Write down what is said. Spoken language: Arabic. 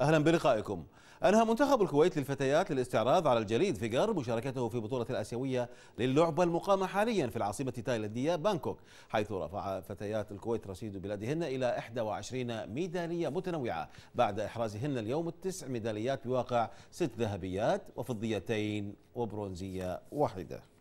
أهلا بلقائكم أنهى منتخب الكويت للفتيات للاستعراض على الجليد فيجر مشاركته في بطولة الآسيوية للعبة المقامة حاليا في العاصمة التايلاندية بانكوك حيث رفع فتيات الكويت رصيد بلادهن إلى 21 ميدالية متنوعة بعد إحرازهن اليوم التسع ميداليات بواقع ست ذهبيات وفضيتين وبرونزية واحدة